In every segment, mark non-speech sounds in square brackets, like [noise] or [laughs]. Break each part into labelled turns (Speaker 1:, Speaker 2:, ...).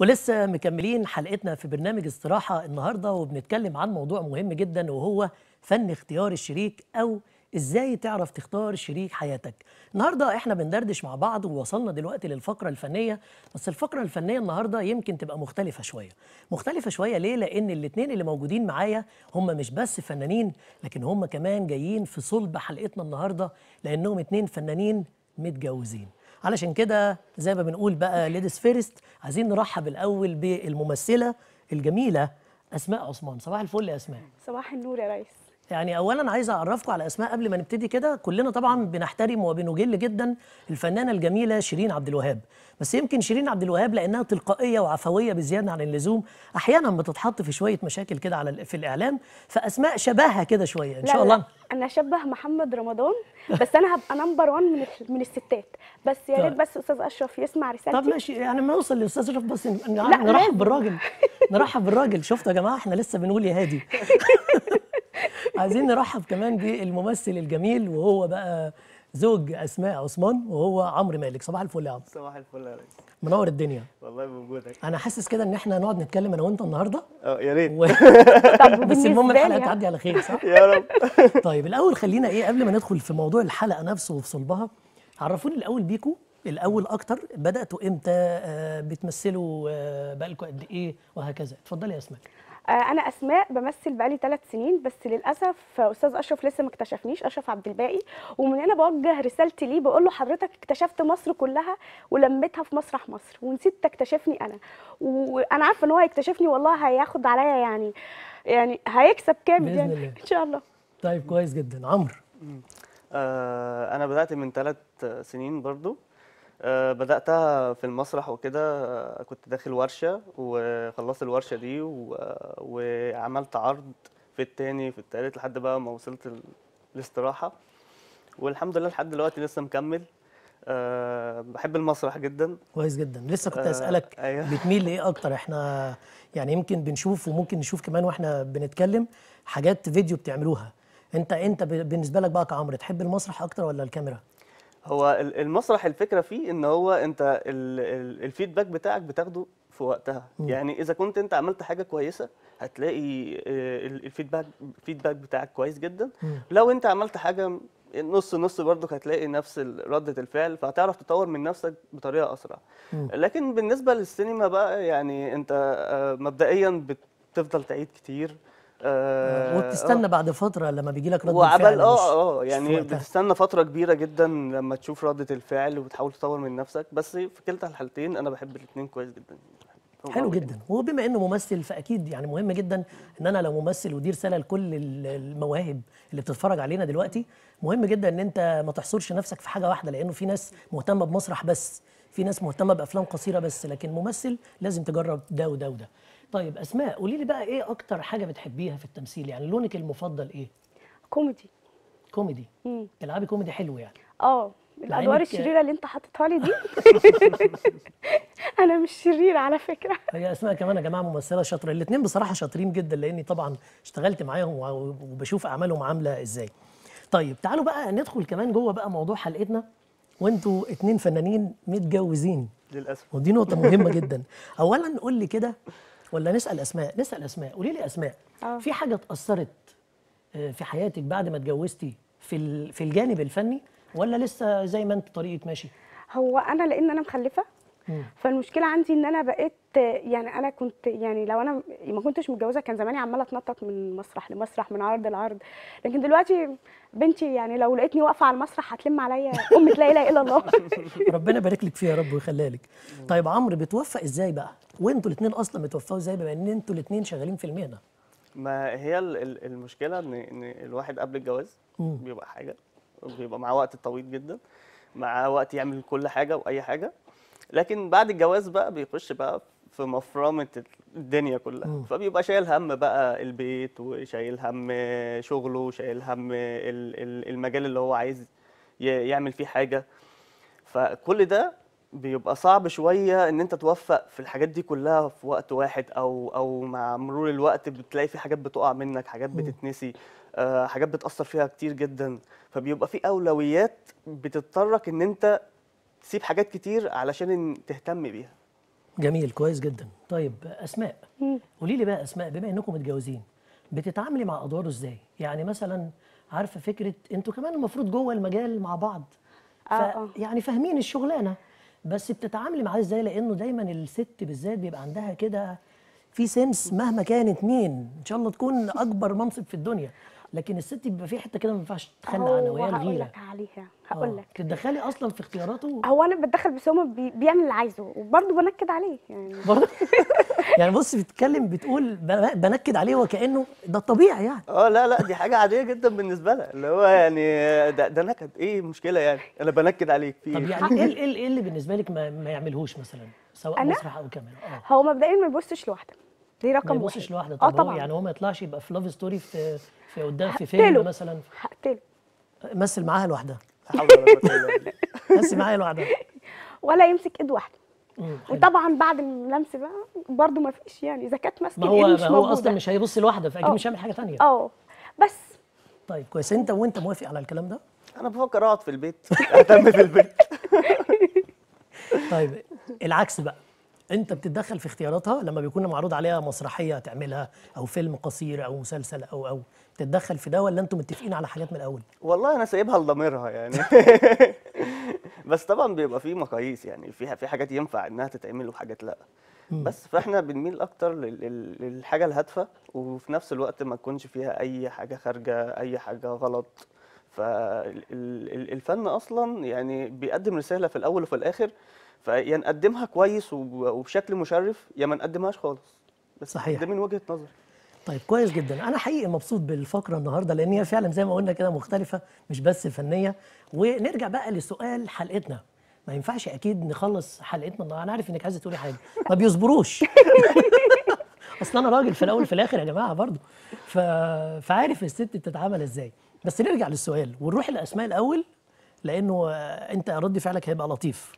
Speaker 1: ولسه مكملين حلقتنا في برنامج استراحة النهاردة وبنتكلم عن موضوع مهم جدا وهو فن اختيار الشريك أو ازاي تعرف تختار شريك حياتك النهارده احنا بندردش مع بعض ووصلنا دلوقتي للفقره الفنيه بس الفقره الفنيه النهارده يمكن تبقى مختلفه شويه مختلفه شويه ليه لان الاثنين اللي موجودين معايا هم مش بس فنانين لكن هم كمان جايين في صلب حلقتنا النهارده لانهم اثنين فنانين متجوزين علشان كده زي ما بنقول بقى ليديز فيرست عايزين نرحب الاول بالممثله الجميله اسماء عثمان صباح الفل يا اسماء
Speaker 2: صباح النور يا ريس
Speaker 1: يعني اولا عايز اعرفكم على اسماء قبل ما نبتدي كده كلنا طبعا بنحترم وبنجل جدا الفنانه الجميله شيرين عبد الوهاب بس يمكن شيرين عبد الوهاب لانها تلقائيه وعفويه بزياده عن اللزوم احيانا بتتحط في شويه مشاكل كده على في الاعلام فاسماء شبهها كده شويه ان شاء الله
Speaker 2: انا شبه محمد رمضان بس انا هبقى نمبر 1 من من الستات بس يا ريت طيب. بس استاذ اشرف يسمع رسالتي طب ماشي يعني ما نوصل لاستاذ اشرف
Speaker 1: بس نرحب بالراجل نرحب بالراجل شفتوا يا جماعه احنا لسه بنقول يا هادي [laughs] [laughs] عايزين نرحب كمان بالممثل الجميل وهو بقى زوج اسماء عثمان وهو عمرو مالك صباح الفل يا عمرو صباح الفل يا ريس منور الدنيا
Speaker 3: والله بوجودك
Speaker 1: انا حاسس كده ان احنا نقعد نتكلم انا وانت النهارده
Speaker 3: اه يا ريت و... [laughs] بس المهم الحلقه يعني. تعدي على خير صح [laughs] يا رب
Speaker 1: طيب الاول خلينا ايه قبل ما ندخل في موضوع الحلقه نفسه وفي صلبها عرفوني الاول بيكو الاول اكتر بداتوا امتى آه بتمثلوا آه بقالكم قد ايه وهكذا اتفضلي يا اسماء آه، انا اسماء بمثل بقالي ثلاث
Speaker 2: سنين بس للاسف استاذ اشرف لسه ما اكتشفنيش اشرف عبد الباقي ومن هنا بوجه رسالتي ليه بقول له حضرتك اكتشفت مصر كلها ولميتها في مسرح مصر ونسيت تكتشفني انا وانا عارفه ان هو هيكتشفني والله هياخد عليا يعني يعني هيكسب كام يعني
Speaker 3: الله. ان شاء الله طيب كويس جدا عمرو آه انا بدات من ثلاث سنين برضو آه، بدأتها في المسرح وكده آه، كنت داخل ورشة وخلصت الورشة دي آه، وعملت عرض في التاني في التالت لحد بقى ما وصلت الاستراحة والحمد لله لحد دلوقتي لسه مكمل أه بحب المسرح جدا كويس جدا لسه كنت اسالك أه أيوه. بتميل
Speaker 1: لايه اكتر احنا يعني يمكن بنشوف وممكن نشوف كمان واحنا بنتكلم حاجات فيديو بتعملوها انت انت بالنسبه لك بقى كعمرو تحب المسرح اكتر ولا الكاميرا
Speaker 3: هو المسرح الفكره فيه ان هو انت الفيدباك بتاعك بتاخده في وقتها م. يعني اذا كنت انت عملت حاجه كويسه هتلاقي الفيدباك آه، الفيدباك بتاعك كويس جدا م. لو انت عملت حاجه نص نص برضك هتلاقي نفس ردة الفعل فهتعرف تطور من نفسك بطريقة أسرع م. لكن بالنسبة للسينما بقى يعني أنت آه، مبدئيا بتفضل تعيد كتير آه وبتستنى
Speaker 1: آه بعد فتره لما بيجي لك رد فعل آه،, اه اه يعني
Speaker 3: بتستنى فتره كبيره جدا لما تشوف رده الفعل وتحاول تطور من نفسك بس في كلتا الحالتين انا بحب الاثنين كويس جدا حلو جدا
Speaker 1: وبما انه ممثل فاكيد يعني مهم جدا ان انا لو ممثل ودي رساله لكل المواهب اللي بتتفرج علينا دلوقتي مهم جدا ان انت ما تحصرش نفسك في حاجه واحده لانه في ناس مهتمه بمسرح بس في ناس مهتمه بافلام قصيره بس لكن ممثل لازم تجرب ده وده وده طيب اسماء قولي لي بقى ايه اكتر حاجه بتحبيها في التمثيل يعني لونك المفضل ايه كوميدي كوميدي امم تلعبي كوميدي حلو يعني اه الادوار الشريره
Speaker 2: اللي انت حاططها لي دي [laughs] انا مش شريره
Speaker 1: على فكره هي اسماء كمان يا جماعه ممثله شاطره الاثنين بصراحه شاطرين جدا لاني طبعا اشتغلت معاهم وبشوف اعمالهم عامله ازاي طيب تعالوا بقى ندخل كمان جوه بقى موضوع حلقتنا وانتوا اتنين فنانين متجوزين
Speaker 3: للاسف ودي نقطه مهمه جدا
Speaker 1: اولا قول لي كده ولا نسال اسماء نسال اسماء قولي لي اسماء أوه. في حاجه اتاثرت آه، في حياتك بعد ما اتجوزتي في في الجانب الفني ولا لسه زي ما انت طريقك ماشي هو انا لان انا مخلفه فالمشكله عندي ان انا بقيت
Speaker 2: يعني انا كنت يعني لو انا ما كنتش متجوزه كان زماني عماله اتنطط من مسرح لمسرح من عرض لعرض لكن دلوقتي بنتي يعني لو لقيتني واقفه على المسرح هتلم عليا
Speaker 1: امه لا اله الا الله [laughs] ربنا يبارك لك فيها يا رب ويخليها لك طيب عمرو بتوفق ازاي بقى وانتوا الاثنين اصلا بتوفقوا ازاي بما ان انتوا الاثنين شغالين في المهنه
Speaker 3: ما هي المشكله ان ان الواحد قبل الجواز بيبقى حاجه بيبقى معاه وقت طويل جدا معاه وقت يعمل كل حاجه واي حاجه لكن بعد الجواز بقى بيخش بقى في مفرمه الدنيا كلها مم. فبيبقى شايل هم بقى البيت وشايل هم شغله وشايل هم المجال اللي هو عايز يعمل فيه حاجه فكل ده بيبقى صعب شويه ان انت توفق في الحاجات دي كلها في وقت واحد او او مع مرور الوقت بتلاقي في حاجات بتقع منك حاجات بتتنسي آه، حاجات بتاثر فيها كتير جدا فبيبقى في اولويات بتضطرك ان انت تسيب حاجات كتير علشان تهتم بيها
Speaker 1: جميل كويس جدا طيب اسماء قولي لي بقى اسماء بما انكم متجوزين بتتعاملي مع ادواره ازاي يعني مثلا عارفه فكره انتوا كمان المفروض جوه المجال مع بعض آه،, آه. يعني فاهمين الشغلانه بس بتتعاملي معاه ازاي لانه دايما الست بالذات بيبقى عندها كده في سنس مهما كانت مين ان شاء الله تكون اكبر منصب في الدنيا لكن الست بيبقى في حته كده ما ينفعش تتخلى عنها وهي الغيره هقول لك
Speaker 2: عليها هقول آه. لك
Speaker 1: بتدخلي اصلا في اختياراته
Speaker 2: هو انا بتدخل بس هو بي... بيعمل اللي عايزه وبرده بنكد عليه يعني
Speaker 1: برضه [laughs] يعني بص بتتكلم بتقول بنكد عليه وكانه ده الطبيعي يعني اه لا لا دي حاجه عاديه جدا بالنسبه لها
Speaker 3: اللي هو يعني ده, ده نكد ايه المشكله يعني انا بنكد عليك في طب يعني إيه,
Speaker 1: إيه, ايه اللي بالنسبه لك ما, ما يعملهوش مثلا سواء مسرح او كاميرا اه هو مبدئيا ما يبصش لوحده ليه رقم ما يبصش لوحده آه طب اه طبعا يعني هو ما يطلعش يبقى في لاف ستوري في في قدام في فيلم مثلا هقتله مثل معاها لوحدها [laughs] مثل معايا لوحدها
Speaker 2: ولا يمسك ايد واحده وطبعا بعد اللمس بقى برضه ما فيش يعني اذا كانت ماسكه ما هو مش ما هو اصلا مش
Speaker 1: هيبص لوحده فاكيد آه. مش هيعمل حاجه ثانيه اه بس طيب كويس انت وانت موافق على الكلام ده؟
Speaker 3: انا بفكر اقعد في البيت [laughs] اهتم في البيت
Speaker 1: طيب العكس بقى انت بتتدخل في اختياراتها لما بيكون معروض عليها مسرحيه تعملها او فيلم قصير او مسلسل او او تتدخل في ده ولا انتم متفقين على حاجات من الاول
Speaker 3: والله انا سايبها لضميرها يعني [laughs] بس طبعا بيبقى في مقاييس يعني في في حاجات ينفع انها تتعمل وحاجات لا بس فاحنا بنميل اكتر للحاجه الهادفه وفي نفس الوقت ما تكونش فيها اي حاجه خارجه اي حاجه غلط فالفن اصلا يعني بيقدم رساله في الاول وفي الاخر فيا نقدمها كويس وبشكل مشرف يا ما نقدمهاش خالص بس صحيح ده من وجهه نظري
Speaker 1: طيب كويس جدا انا حقيقي مبسوط بالفقره النهارده لان هي فعلا زي ما قلنا كده مختلفه مش بس فنيه ونرجع بقى لسؤال حلقتنا ما ينفعش اكيد نخلص حلقتنا النهارده انا عارف انك عايزه تقولي حاجه ما بيصبروش [laughs] اصل انا راجل في الاول في الاخر يا جماعه برضو ف... فعارف الست بتتعامل ازاي بس نرجع للسؤال ونروح الاسماء الاول لانه انت رد فعلك هيبقى لطيف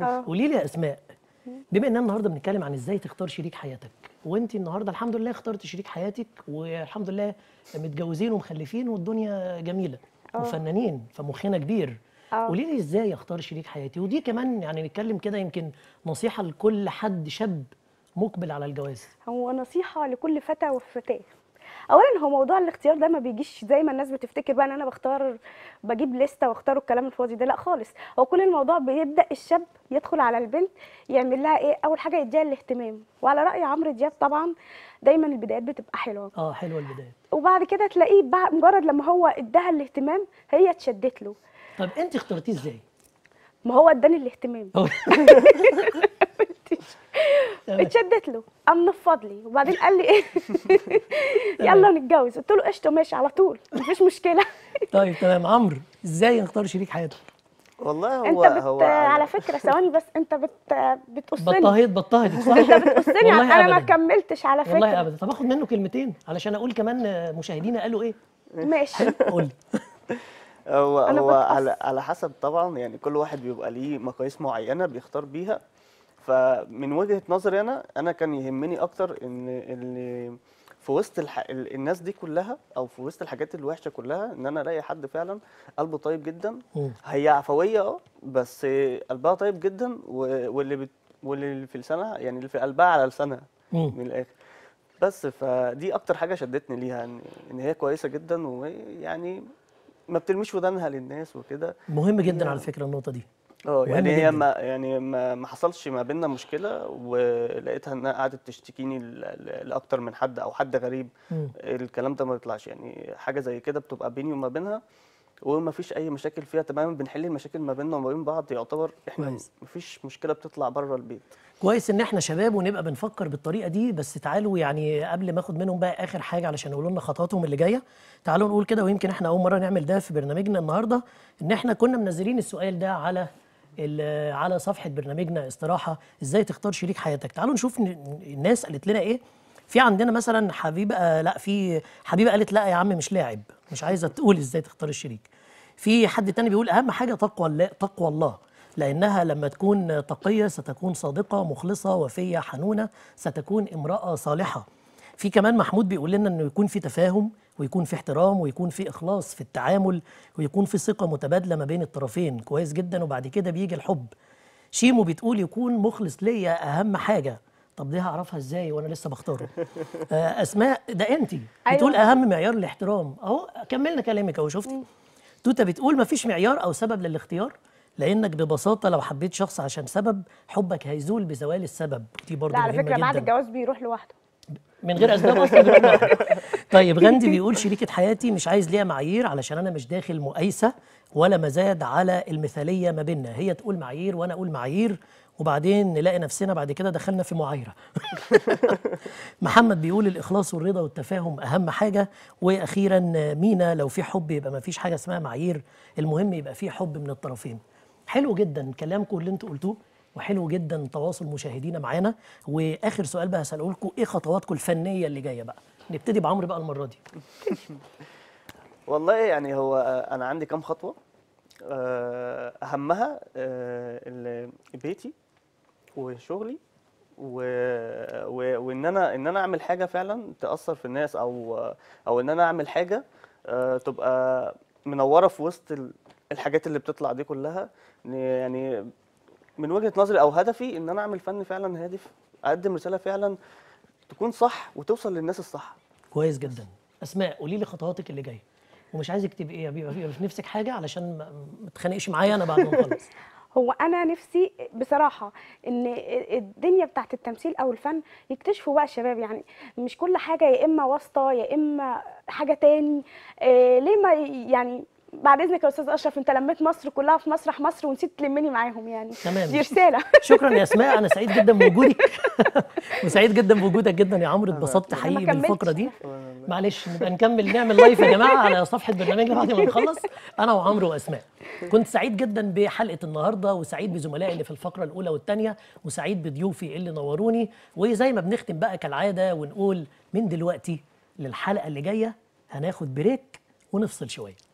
Speaker 1: آه. قولي لي يا اسماء بما اننا النهارده بنتكلم عن ازاي تختار شريك حياتك وانت النهارده الحمد لله اخترت شريك حياتك والحمد لله متجوزين ومخلفين والدنيا جميله أوه. وفنانين فمخنا كبير آه. قولي لي ازاي اختار شريك حياتي ودي كمان يعني نتكلم كده يمكن نصيحه لكل حد شاب مقبل على الجواز
Speaker 2: هو نصيحه لكل فتى وفتاه اولا هو موضوع الاختيار ده ما بيجيش زي ما الناس بتفتكر بقى ان انا بختار بجيب لسته واختار الكلام الفاضي ده لا خالص هو كل الموضوع بيبدا الشاب يدخل على البنت يعمل لها ايه اول حاجه يديها الاهتمام وعلى راي عمرو دياب طبعا دايما البدايات بتبقى حلوه اه
Speaker 1: حلوه البدايات
Speaker 2: وبعد كده تلاقيه مجرد لما هو اداها الاهتمام هي اتشدت له
Speaker 1: طب انت اخترتيه ازاي
Speaker 2: ما هو اداني الاهتمام [laughs] اتشدت له قام نفض لي وبعدين قال لي ايه يلا نتجوز قلت له
Speaker 1: قشطه ماشي على طول مفيش مشكله [laughs] طيب تمام عمرو ازاي نختار شريك حياتك
Speaker 3: والله هو انت بت... هو على
Speaker 2: [laughs] فكره ثواني بس انت بت بتقصني بطهيت بطهيت صح انت بتقصني انا ما كملتش على فكره والله ابدا
Speaker 1: طب اخد منه كلمتين علشان اقول كمان مشاهدينا قالوا ايه ماشي [laughs] قول
Speaker 3: هو هو على على حسب طبعا يعني كل واحد بيبقى ليه مقاييس معينه بيختار بيها فمن وجهه نظري انا انا كان يهمني اكتر ان اللي في وسط الح... الناس دي كلها او في وسط الحاجات الوحشه كلها ان انا الاقي حد فعلا قلبه طيب جدا هي عفويه اه بس قلبها طيب جدا و... واللي بت... واللي في لسانها يعني اللي في قلبها على لسانها من الاخر بس فدي اكتر حاجه شدتني ليها ان, إن هي كويسه جدا ويعني ما بتلمش ودانها للناس وكده مهم جدا يعني على
Speaker 1: فكره النقطه دي
Speaker 3: اه يعني هي ما يعني ما, ما حصلش ما بيننا مشكله ولقيتها انها قعدت تشتكيني لاكتر من حد او حد غريب م. الكلام ده ما بيطلعش يعني حاجه زي كده بتبقى بيني وما بينها وما فيش اي مشاكل فيها تماما بنحل المشاكل ما بيننا وما بين بعض يعتبر احنا ما فيش مشكله بتطلع بره البيت
Speaker 1: كويس ان احنا شباب ونبقى بنفكر بالطريقه دي بس تعالوا يعني قبل ما اخد منهم بقى اخر حاجه علشان يقولوا لنا خطواتهم اللي جايه تعالوا نقول كده ويمكن احنا اول مره نعمل ده في برنامجنا النهارده ان احنا كنا منزلين السؤال ده على على صفحه برنامجنا استراحه ازاي تختار شريك حياتك تعالوا نشوف الناس قالت لنا ايه في عندنا مثلا حبيبه آه، لا في حبيبه قالت لا يا عم مش لاعب مش عايزه تقول ازاي تختار الشريك في حد تاني بيقول اهم حاجه تقوى تقوى الله لانها لما تكون تقيه ستكون صادقه مخلصه وفيه حنونه ستكون امراه صالحه في كمان محمود بيقول لنا انه يكون في تفاهم ويكون في احترام ويكون في اخلاص في التعامل ويكون في ثقه متبادله ما بين الطرفين كويس جدا وبعد كده بيجي الحب شيمو بتقول يكون مخلص ليا اهم حاجه طب دي هعرفها ازاي وانا لسه بختاره [laughs] آه، اسماء ده انت أيوة. بتقول اهم معيار الاحترام اهو كملنا كلامك اهو شفتي توتا بتقول مفيش معيار او سبب للاختيار لانك ببساطه لو حبيت شخص عشان سبب حبك هيزول بزوال السبب دي برضه لا على فكره بعد
Speaker 2: الجواز بيروح لوحده
Speaker 1: من غير اسباب اصلا [laughs] طيب [laughs] غندي بيقول شريكة حياتي مش عايز ليها معايير علشان أنا مش داخل مقايسة ولا مزاد على المثالية ما بيننا هي تقول معايير وأنا أقول معايير وبعدين نلاقي نفسنا بعد كده دخلنا في معايرة [laughs] محمد بيقول الإخلاص والرضا والتفاهم أهم حاجة وأخيرا مينا لو في حب يبقى ما فيش حاجة اسمها معايير المهم يبقى في حب من الطرفين حلو جدا كلامكم اللي انتوا قلتوه وحلو جدا تواصل مشاهدينا معانا واخر سؤال بقى هساله لكم ايه خطواتكم الفنيه اللي جايه بقى نبتدي بعمرو بقى المره دي [laughs]
Speaker 3: والله يعني هو آه، انا عندي كام خطوه آه، اهمها آه، بيتي وشغلي و... و... وان انا ان انا اعمل حاجه فعلا تاثر في الناس او او ان انا اعمل حاجه تبقى منوره في وسط الحاجات اللي بتطلع دي كلها يعني من وجهه نظري او هدفي ان انا اعمل فن فعلا هادف اقدم رساله فعلا تكون صح وتوصل للناس الصح
Speaker 1: كويس جدا اسماء قولي لي خطواتك اللي جايه ومش عايزك تبقي ايه يا بيبي في نفسك حاجه علشان ما تتخانقيش معايا انا بعد ما
Speaker 2: اخلص [laughs] هو انا نفسي بصراحه ان الدنيا بتاعت التمثيل او الفن يكتشفوا بقى الشباب يعني مش كل حاجه يا اما واسطه يا اما حاجه تاني إيه ليه ما يعني بعد اذنك يا استاذ اشرف انت لميت مصر كلها في مسرح مصر ونسيت تلمني معاهم يعني تمام دي رساله [laughs] شكرا يا اسماء انا
Speaker 1: سعيد جدا بوجودك [laughs] وسعيد جدا بوجودك جدا يا عمرو اتبسطت حقيقي بالفقره دي معلش نبقى نكمل نعمل لايف يا جماعه على صفحه برنامجنا بعد ما نخلص انا وعمرو واسماء كنت سعيد جدا بحلقه النهارده وسعيد بزملائي اللي في الفقره الاولى والثانيه وسعيد بضيوفي اللي نوروني وزي ما بنختم بقى كالعاده ونقول من دلوقتي للحلقه اللي جايه هناخد بريك ونفصل شويه